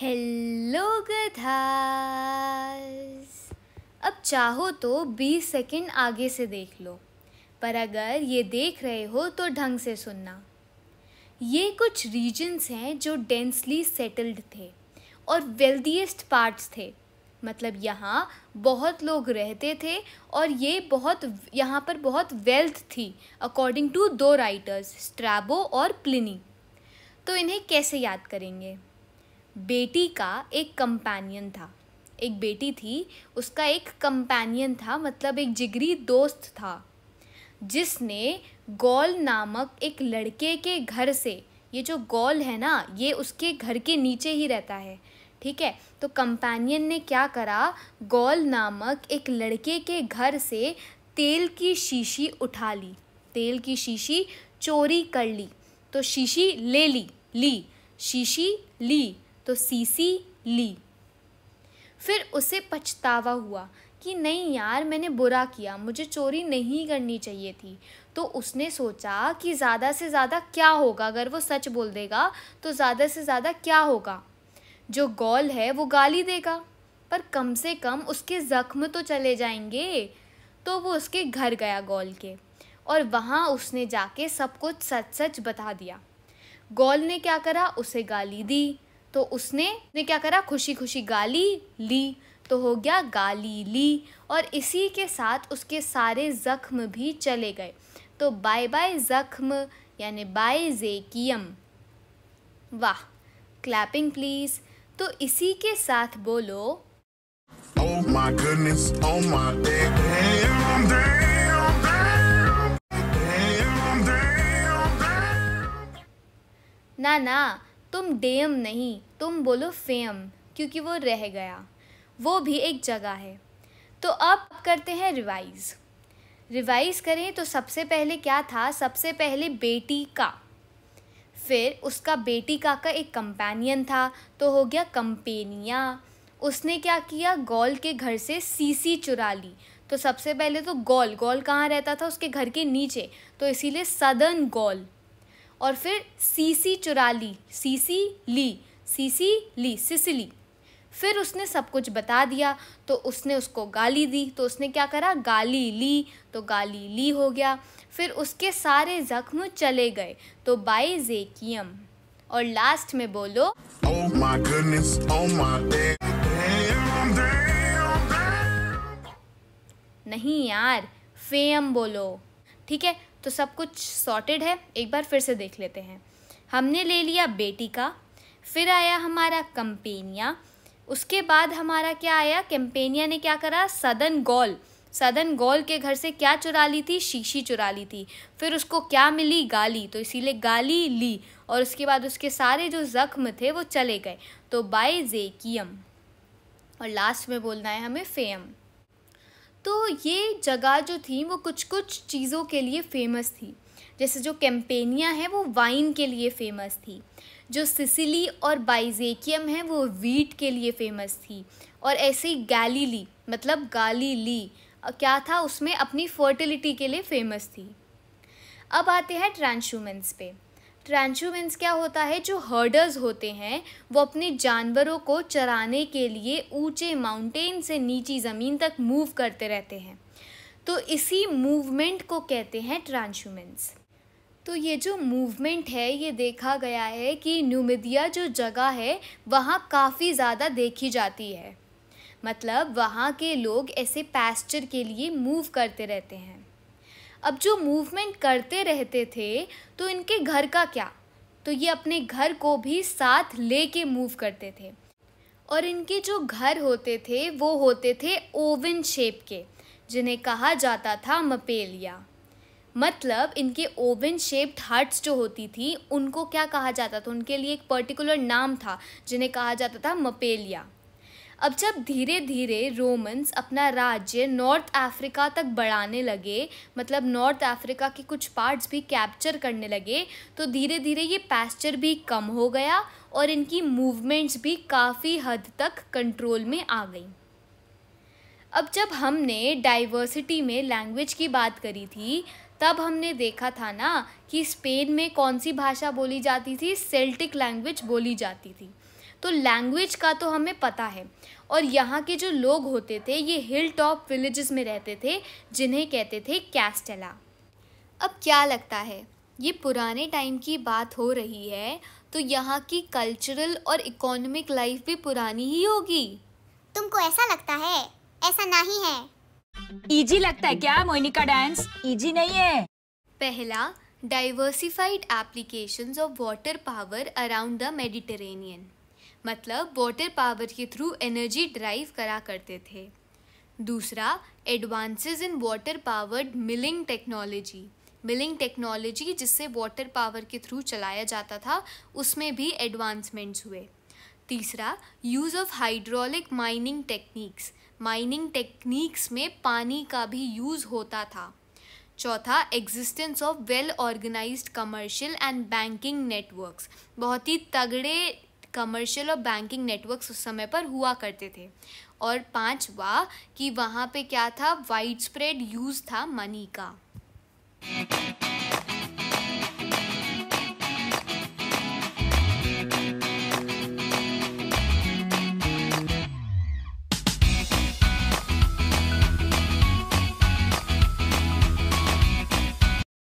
hello गधास अब चाहो तो बीस सेकंड आगे से देख लो पर अगर ये देख रहे हो तो ढंग से सुनना ये कुछ रीजन्स हैं जो डेंसली सेटल्ड थे और वेल्दीस्ट पार्ट्स थे मतलब यहाँ बहुत लोग रहते थे और ये बहुत यहाँ पर बहुत वेल्थ थी अकॉर्डिंग टू दो राइटर्स स्ट्रैबो और प्लिनी तो इन्हें कैसे याद करेंगे बेटी का एक कंपेनियन था एक बेटी थी उसका एक कंपेनियन था मतलब एक जिगरी दोस्त था जिसने गोल नामक एक लड़के के घर से ये जो गोल है ना ये उसके घर के नीचे ही रहता है ठीक है तो कंपेनियन ने क्या करा गोल नामक एक लड़के के घर से तेल की शीशी उठा ली तेल की शीशी चोरी कर ली तो शीशी ले ली ली शीशी ली तो सीसी ली फिर उसे पछतावा हुआ कि नहीं यार मैंने बुरा किया मुझे चोरी नहीं करनी चाहिए थी तो उसने सोचा कि ज़्यादा से ज़्यादा क्या होगा अगर वो सच बोल देगा तो ज़्यादा से ज़्यादा क्या होगा जो गोल है वो गाली देगा पर कम से कम उसके ज़ख्म तो चले जाएंगे तो वो उसके घर गया गोल के और वहाँ उसने जाके सब कुछ सच सच बता दिया गोल ने क्या करा उसे गाली दी तो उसने ने क्या करा खुशी खुशी गाली ली तो हो गया गाली ली और इसी के साथ उसके सारे ज़ख्म भी चले गए तो बाय बाय ज़ख्म यानि बाय जेकियम वाह क्लैपिंग प्लीज़ तो इसी के साथ बोलो ना ना तुम डेम नहीं तुम बोलो फेम क्योंकि वो रह गया वो भी एक जगह है तो अब करते हैं रिवाइज़ रिवाइज़ करें तो सबसे पहले क्या था सबसे पहले बेटी का फिर उसका बेटी का का एक कंपेनियन था तो हो गया कंपेनिया उसने क्या किया गोल के घर से सीसी चुरा ली तो सबसे पहले तो गोल गोल कहाँ रहता था उसके घर के नीचे तो इसीलिए सदर्न गोल और फिर सी सी चुरा ली सी सी ली सी सी ली सिसली फिर उसने सब कुछ बता दिया तो उसने उसको गाली दी तो उसने क्या करा गाली ली तो गाली ली हो गया फिर उसके सारे जख्म चले गए तो बाई जेकियम और लास्ट में बोलो oh oh नहीं यार फेम बोलो ठीक है तो सब कुछ सॉर्टेड है एक बार फिर से देख लेते हैं हमने ले लिया बेटी का फिर आया हमारा कंपेनिया उसके बाद हमारा क्या आया कंपेनिया ने क्या करा सदन गोल सदन गोल के घर से क्या चुरा ली थी शीशी चुरा ली थी फिर उसको क्या मिली गाली तो इसीलिए गाली ली और उसके बाद उसके सारे जो ज़ख्म थे वो चले गए तो बाय जेकियम और लास्ट में बोलना है हमें फेयम तो ये जगह जो थी वो कुछ कुछ चीज़ों के लिए फेमस थी जैसे जो कैंपेनिया है वो वाइन के लिए फेमस थी जो सिसिली और बाइजेकियम है वो वीट के लिए फ़ेमस थी और ऐसे ही गैलीली मतलब गालीली क्या था उसमें अपनी फर्टिलिटी के लिए फ़ेमस थी अब आते हैं ट्रांशूमेंट्स पे ट्रांचू मीन्स क्या होता है जो हर्डर्स होते हैं वो अपने जानवरों को चराने के लिए ऊंचे माउंटेन से नीची ज़मीन तक मूव करते रहते हैं तो इसी मूवमेंट को कहते हैं ट्रांशूमेंट्स तो ये जो मूवमेंट है ये देखा गया है कि न्यूमिदिया जो जगह है वहाँ काफ़ी ज़्यादा देखी जाती है मतलब वहाँ के लोग ऐसे पैस्चर के लिए मूव करते रहते हैं अब जो मूवमेंट करते रहते थे तो इनके घर का क्या तो ये अपने घर को भी साथ ले के मूव करते थे और इनके जो घर होते थे वो होते थे ओवन शेप के जिन्हें कहा जाता था मपेलिया मतलब इनके ओवन शेप्ड हट्स जो होती थी उनको क्या कहा जाता था उनके लिए एक पर्टिकुलर नाम था जिन्हें कहा जाता था मपेलिया अब जब धीरे धीरे रोमन्स अपना राज्य नॉर्थ अफ्रीका तक बढ़ाने लगे मतलब नॉर्थ अफ्रीका के कुछ पार्ट्स भी कैप्चर करने लगे तो धीरे धीरे ये पैस्चर भी कम हो गया और इनकी मूवमेंट्स भी काफ़ी हद तक कंट्रोल में आ गई अब जब हमने डाइवर्सिटी में लैंग्वेज की बात करी थी तब हमने देखा था ना कि स्पेन में कौन सी भाषा बोली जाती थी सेल्टिक लैंग्वेज बोली जाती थी तो लैंग्वेज का तो हमें पता है और यहाँ के जो लोग होते थे ये हिल टॉप विलेजेस में रहते थे जिन्हें कहते थे कैस्टेला अब क्या लगता है ये पुराने टाइम की बात हो रही है तो यहाँ की कल्चरल और इकोनॉमिक लाइफ भी पुरानी ही होगी तुमको ऐसा लगता है ऐसा नहीं है इजी लगता है क्या मोनिका डांस इजी नहीं है पहला diversified applications of water power around the Mediterranean मतलब वाटर पावर के थ्रू एनर्जी ड्राइव करा करते थे दूसरा advances in water powered milling technology milling technology जिससे वाटर पावर के थ्रू चलाया जाता था उसमें भी एडवांसमेंट्स हुए तीसरा use of hydraulic mining techniques mining techniques में पानी का भी यूज़ होता था चौथा existence of well organised commercial and banking networks बहुत ही तगड़े कमर्शियल और बैंकिंग नेटवर्क्स उस समय पर हुआ करते थे और पांचवा कि वहाँ पे क्या था वाइड स्प्रेड यूज़ था मनी का